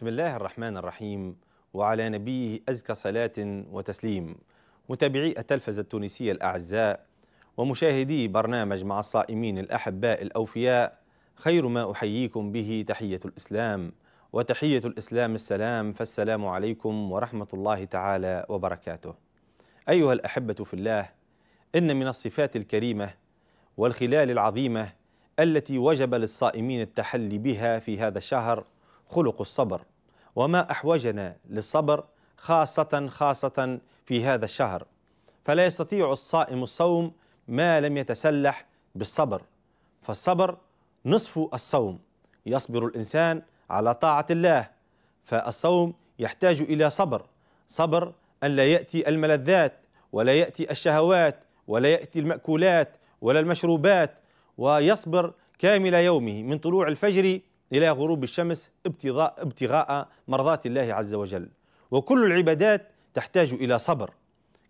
بسم الله الرحمن الرحيم وعلى نبيه أزكى صلاة وتسليم متابعي التلفزة التونسية الأعزاء ومشاهدي برنامج مع الصائمين الأحباء الأوفياء خير ما أحييكم به تحية الإسلام وتحية الإسلام السلام فالسلام عليكم ورحمة الله تعالى وبركاته أيها الأحبة في الله إن من الصفات الكريمة والخلال العظيمة التي وجب للصائمين التحلي بها في هذا الشهر خلق الصبر وما أحوجنا للصبر خاصة خاصة في هذا الشهر فلا يستطيع الصائم الصوم ما لم يتسلح بالصبر فالصبر نصف الصوم يصبر الإنسان على طاعة الله فالصوم يحتاج إلى صبر صبر أن لا يأتي الملذات ولا يأتي الشهوات ولا يأتي المأكولات ولا المشروبات ويصبر كامل يومه من طلوع الفجر إلى غروب الشمس ابتغاء, ابتغاء مرضات الله عز وجل وكل العبادات تحتاج إلى صبر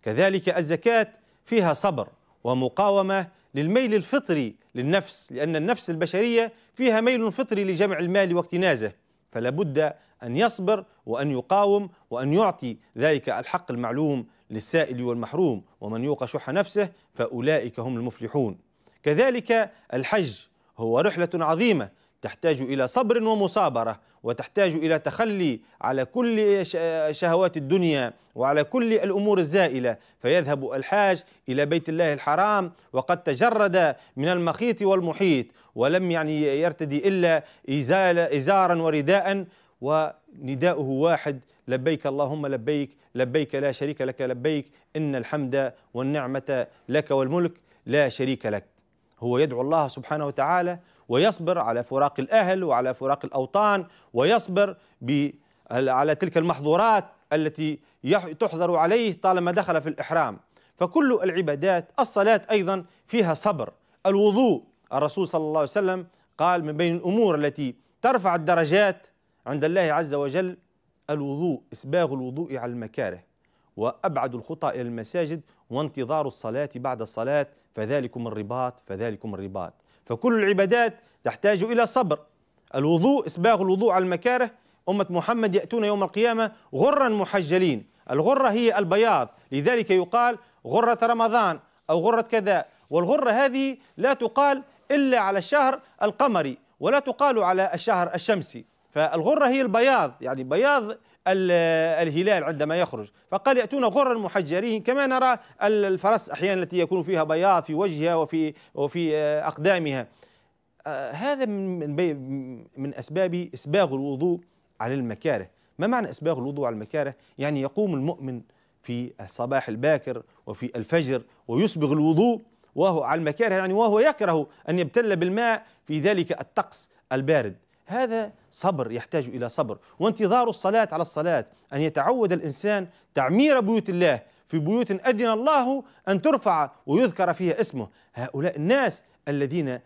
كذلك الزكاة فيها صبر ومقاومة للميل الفطري للنفس لأن النفس البشرية فيها ميل فطري لجمع المال واكتنازه فلا بد أن يصبر وأن يقاوم وأن يعطي ذلك الحق المعلوم للسائل والمحروم ومن يوق شح نفسه فأولئك هم المفلحون كذلك الحج هو رحلة عظيمة تحتاج إلى صبر ومصابرة وتحتاج إلى تخلي على كل شهوات الدنيا وعلى كل الأمور الزائلة فيذهب الحاج إلى بيت الله الحرام وقد تجرد من المخيط والمحيط ولم يعني يرتدي إلا إزالة إزارا ورداء ونداؤه واحد لبيك اللهم لبيك لبيك لا شريك لك لبيك إن الحمد والنعمة لك والملك لا شريك لك هو يدعو الله سبحانه وتعالى ويصبر على فراق الأهل وعلى فراق الأوطان ويصبر على تلك المحظورات التي تحظر عليه طالما دخل في الإحرام فكل العبادات الصلاة أيضا فيها صبر الوضوء الرسول صلى الله عليه وسلم قال من بين الأمور التي ترفع الدرجات عند الله عز وجل الوضوء إسباغ الوضوء على المكاره وأبعد الخطى إلى المساجد وانتظار الصلاة بعد الصلاة فذلكم الرباط فذلكم الرباط فكل العبادات تحتاج إلى صبر الوضوء إسباغ الوضوء على المكاره أمة محمد يأتون يوم القيامة غرا محجلين الغرة هي البياض لذلك يقال غرة رمضان أو غرة كذا والغرة هذه لا تقال إلا على الشهر القمري ولا تقال على الشهر الشمسي فالغرة هي البياض يعني بياض الهلال عندما يخرج فقال يأتون غرا محجرين كما نرى الفرس أحيانا التي يكون فيها بياض في وجهها وفي, وفي آه، أقدامها آه، هذا من, من أسباب إسباغ الوضوء على المكاره ما معنى إسباغ الوضوء على المكاره؟ يعني يقوم المؤمن في الصباح الباكر وفي الفجر ويسبغ الوضوء وهو على المكاره يعني وهو يكره أن يبتل بالماء في ذلك الطقس البارد هذا صبر يحتاج إلى صبر وانتظار الصلاة على الصلاة أن يتعود الإنسان تعمير بيوت الله في بيوت أذن الله أن ترفع ويذكر فيها اسمه هؤلاء الناس الذين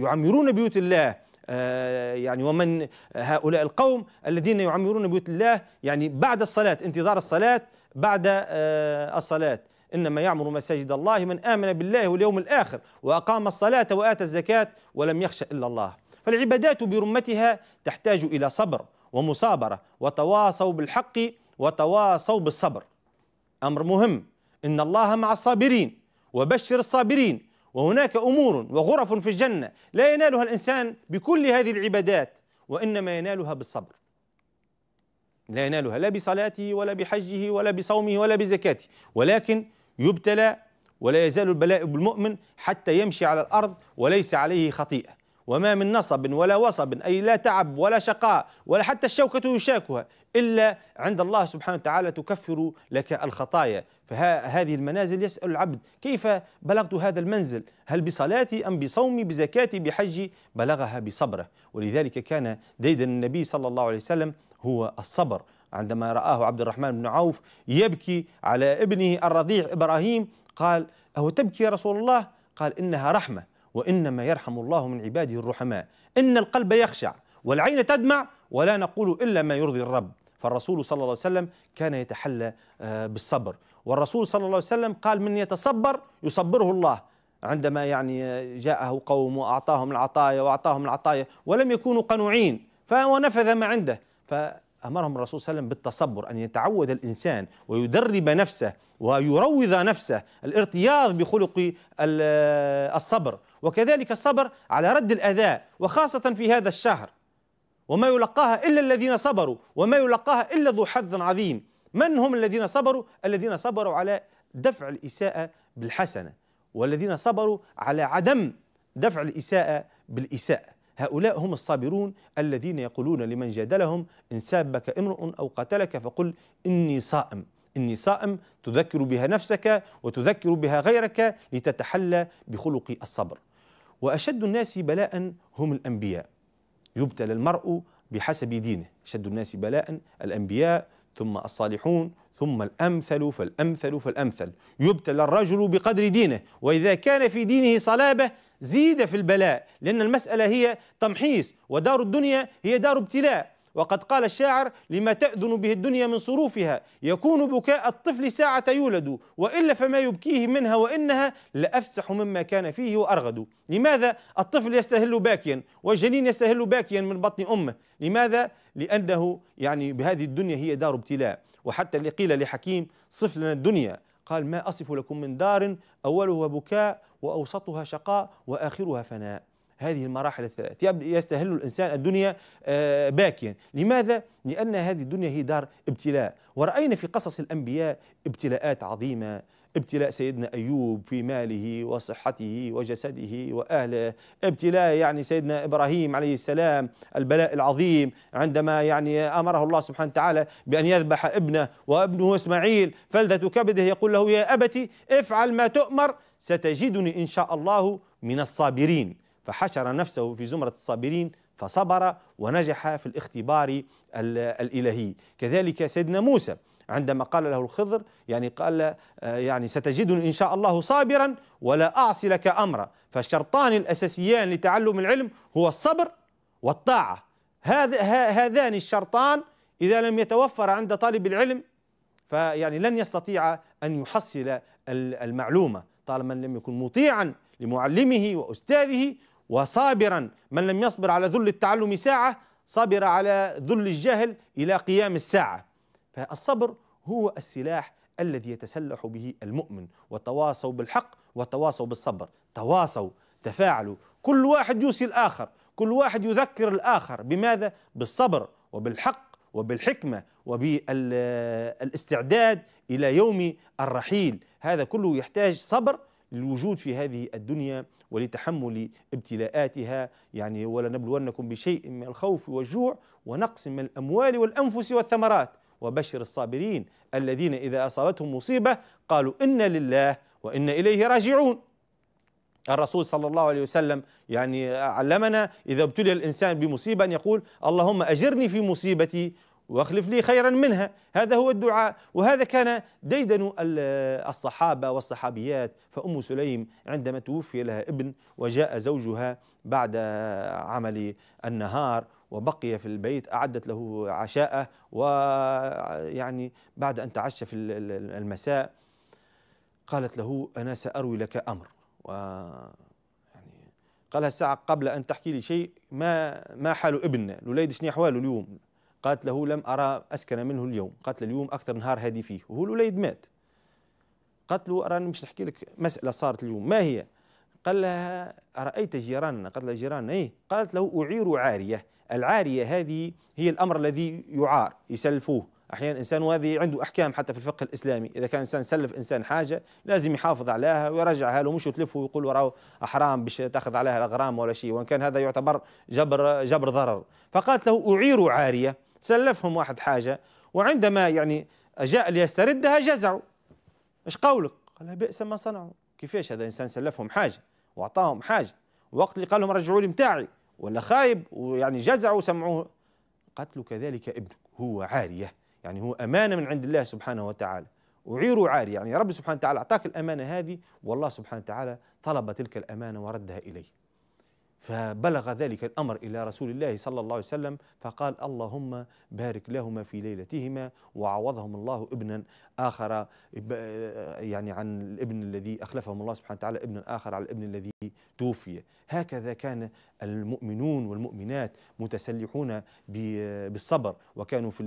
يعمرون بيوت الله آه، يعني ومن هؤلاء القوم الذين يعمرون بيوت الله يعني بعد الصلاة انتظار الصلاة بعد آه، الصلاة إنما يعمر مساجد الله من آمن بالله واليوم الآخر وأقام الصلاة وآتى الزكاة ولم يخش إلا الله فالعبادات برمتها تحتاج إلى صبر ومصابرة وتواصوا بالحق وتواصوا بالصبر أمر مهم إن الله مع الصابرين وبشر الصابرين وهناك أمور وغرف في الجنة لا ينالها الإنسان بكل هذه العبادات وإنما ينالها بالصبر لا ينالها لا بصلاته ولا بحجه ولا بصومه ولا بزكاته ولكن يبتلى ولا يزال البلاء بالمؤمن حتى يمشي على الأرض وليس عليه خطيئة وما من نصب ولا وصب أي لا تعب ولا شقاء ولا حتى الشوكة يشاكها إلا عند الله سبحانه وتعالى تكفر لك الخطايا فهذه المنازل يسأل العبد كيف بلغت هذا المنزل هل بصلاتي أم بصومي بزكاتي بحجي بلغها بصبره ولذلك كان ديدا النبي صلى الله عليه وسلم هو الصبر عندما رآه عبد الرحمن بن عوف يبكي على ابنه الرضيع إبراهيم قال أهو تبكي يا رسول الله قال إنها رحمة وإنما يرحم الله من عباده الرحماء إن القلب يخشع والعين تدمع ولا نقول إلا ما يرضي الرب فالرسول صلى الله عليه وسلم كان يتحلى آه، بالصبر والرسول صلى الله عليه وسلم قال من يتصبر يصبره الله عندما يعني جاءه قوم وأعطاهم العطايا وأعطاهم العطايا ولم يكونوا قنوعين فنفذ ما عنده ف امرهم الرسول صلى الله عليه وسلم بالتصبر ان يتعود الانسان ويدرب نفسه ويروض نفسه الارتياض بخلق الصبر وكذلك الصبر على رد الاذى وخاصه في هذا الشهر وما يلقاها الا الذين صبروا وما يلقاها الا ذو حظ عظيم من هم الذين صبروا الذين صبروا على دفع الاساءه بالحسنه والذين صبروا على عدم دفع الاساءه بالاساءه هؤلاء هم الصابرون الذين يقولون لمن جادلهم إن سابك امرؤ أو قتلك فقل إني صائم إني صائم تذكر بها نفسك وتذكر بها غيرك لتتحلى بخلق الصبر وأشد الناس بلاء هم الأنبياء يبتلى المرء بحسب دينه أشد الناس بلاء الأنبياء ثم الصالحون ثم الأمثل فالأمثل فالأمثل يبتلى الرجل بقدر دينه وإذا كان في دينه صلابة زيد في البلاء لأن المسألة هي تمحيص ودار الدنيا هي دار ابتلاء وقد قال الشاعر لما تأذن به الدنيا من صروفها يكون بكاء الطفل ساعة يولد وإلا فما يبكيه منها وإنها لأفسح مما كان فيه وأرغد لماذا الطفل يستهل باكيا والجنين يستهل باكيا من بطن أمه لماذا؟ لأنه يعني بهذه الدنيا هي دار ابتلاء وحتى اللي قيل لحكيم صف لنا الدنيا قال ما أصف لكم من دار أولها بكاء وأوسطها شقاء وآخرها فناء هذه المراحل الثلاث يستهل الإنسان الدنيا آه، باكيا لماذا؟ لأن هذه الدنيا هي دار ابتلاء ورأينا في قصص الأنبياء ابتلاءات عظيمة ابتلاء سيدنا أيوب في ماله وصحته وجسده وأهله ابتلاء يعني سيدنا إبراهيم عليه السلام البلاء العظيم عندما يعني أمره الله سبحانه وتعالى بأن يذبح ابنه وابنه إسماعيل فلذة كبده يقول له يا ابتي افعل ما تؤمر ستجدني إن شاء الله من الصابرين فحشر نفسه في زمرة الصابرين فصبر ونجح في الاختبار الإلهي كذلك سيدنا موسى عندما قال له الخضر يعني قال آه، يعني ستجدني إن شاء الله صابرا ولا أعصي لك أمرا فالشرطان الأساسيان لتعلم العلم هو الصبر والطاعة هذا هذان الشرطان إذا لم يتوفر عند طالب العلم فيعني لن يستطيع أن يحصل المعلومة طالما لم يكن مطيعا لمعلمه وأستاذه وصابرا من لم يصبر على ذل التعلم ساعة صبر على ذل الجهل إلى قيام الساعة فالصبر هو السلاح الذي يتسلح به المؤمن وتواصوا بالحق وتواصوا بالصبر تواصوا تفاعلوا كل واحد يوصي الآخر كل واحد يذكر الآخر بماذا؟ بالصبر وبالحق وبالحكمة وبالاستعداد إلى يوم الرحيل هذا كله يحتاج صبر للوجود في هذه الدنيا ولتحمل ابتلاءاتها يعني ولنبلونكم بشيء من الخوف والجوع ونقص من الأموال والأنفس والثمرات وبشر الصابرين الذين إذا أصابتهم مصيبة قالوا إنا لله وإنا إليه راجعون الرسول صلى الله عليه وسلم يعني علمنا إذا ابتلي الإنسان بمصيبة أن يقول اللهم أجرني في مصيبتي واخلف لي خيرا منها هذا هو الدعاء وهذا كان ديدن الصحابة والصحابيات فأم سليم عندما توفي لها ابن وجاء زوجها بعد عمل النهار وبقي في البيت أعدت له عشاءه ويعني بعد أن تعشى في المساء قالت له أنا سأروي لك أمر و يعني قالها الساعة قبل أن تحكي لي شيء ما ما حال ابننا الوليد شنو أحواله اليوم قالت له لم أرى أسكن منه اليوم قالت له اليوم أكثر نهار هادي فيه وهو الوليد مات قالت له أرى مش نحكي لك مسألة صارت اليوم ما هي قال لها أرأيت جيراننا قالت لها جيراننا إيه قالت له أعير عارية العارية هذه هي الأمر الذي يعار يسلفوه أحيانا إنسان وهذه عنده أحكام حتى في الفقه الإسلامي إذا كان إنسان سلف إنسان حاجة لازم يحافظ عليها ويرجعها له مش يتلفه ويقول وراه أحرام باش تأخذ عليها الأغرام ولا شيء وإن كان هذا يعتبر جبر جبر ضرر فقالت له أعيروا عارية سلفهم واحد حاجة وعندما يعني جاء ليستردها جزعوا ايش قولك؟ قال لها بئس ما صنعوا كيفاش هذا الانسان سلفهم حاجه واعطاهم حاجه وقت اللي قال لهم رجعوا لي متاعي ولا خايب ويعني جزع وسمعوه قتلوا كذلك ابنك هو عارية يعني هو أمانة من عند الله سبحانه وتعالى وعيره عارية يعني رب سبحانه وتعالى أعطاك الأمانة هذه والله سبحانه وتعالى طلب تلك الأمانة وردها إليه فبلغ ذلك الامر الى رسول الله صلى الله عليه وسلم فقال اللهم بارك لهما في ليلتهما وعوضهم الله ابنا اخر يعني عن الابن الذي اخلفهم الله سبحانه وتعالى ابنا اخر على الابن الذي توفي هكذا كان المؤمنون والمؤمنات متسلحون بالصبر وكانوا في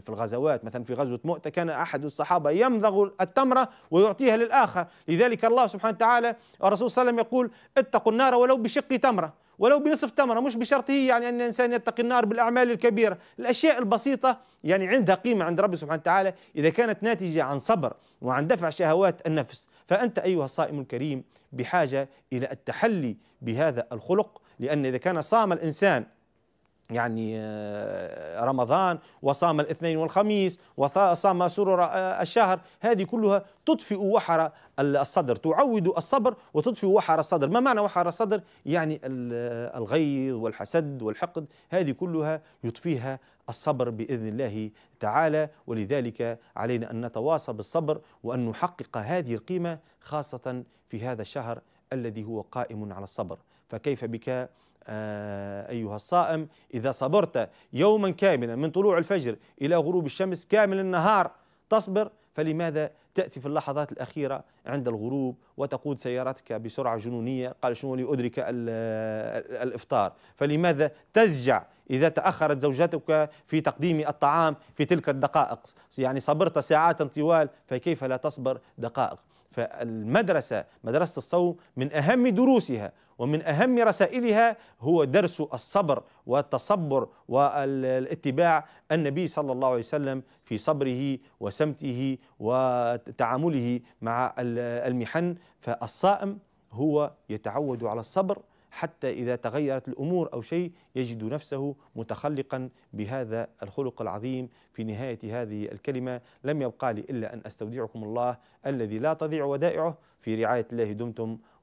في الغزوات مثلا في غزوه مؤتة كان احد الصحابه يمضغ التمره ويعطيها للاخر لذلك الله سبحانه وتعالى الرسول صلى الله عليه وسلم يقول اتقوا النار ولو بشق تمره ولو بنصف تمره مش بشرط هي يعني ان الانسان يتقي النار بالاعمال الكبيره، الاشياء البسيطه يعني عندها قيمه عند ربي سبحانه وتعالى اذا كانت ناتجه عن صبر وعن دفع شهوات النفس، فانت ايها الصائم الكريم بحاجه الى التحلي بهذا الخلق لان اذا كان صام الانسان يعني آه، رمضان وصام الاثنين والخميس وصام سرور آه، الشهر هذه كلها تطفئ وحر الصدر تعود الصبر وتطفئ وحر الصدر ما معنى وحر الصدر يعني آه، الغيظ والحسد والحقد هذه كلها يطفيها الصبر باذن الله تعالى ولذلك علينا ان نتواصى بالصبر وان نحقق هذه القيمه خاصه في هذا الشهر الذي هو قائم على الصبر فكيف بك آه، أيها الصائم إذا صبرت يوما كاملا من طلوع الفجر إلى غروب الشمس كامل النهار تصبر فلماذا تأتي في اللحظات الأخيرة عند الغروب وتقود سيارتك بسرعة جنونية قال شنو لأدرك الإفطار فلماذا تزجع إذا تأخرت زوجتك في تقديم الطعام في تلك الدقائق يعني صبرت ساعات طوال فكيف لا تصبر دقائق فالمدرسة مدرسة الصوم من أهم دروسها ومن أهم رسائلها هو درس الصبر والتصبر والاتباع النبي صلى الله عليه وسلم في صبره وسمته وتعامله مع المحن فالصائم هو يتعود على الصبر حتى إذا تغيرت الأمور أو شيء يجد نفسه متخلقا بهذا الخلق العظيم في نهاية هذه الكلمة لم يبقى لي إلا أن أستودعكم الله الذي لا تضيع ودائعه في رعاية الله دمتم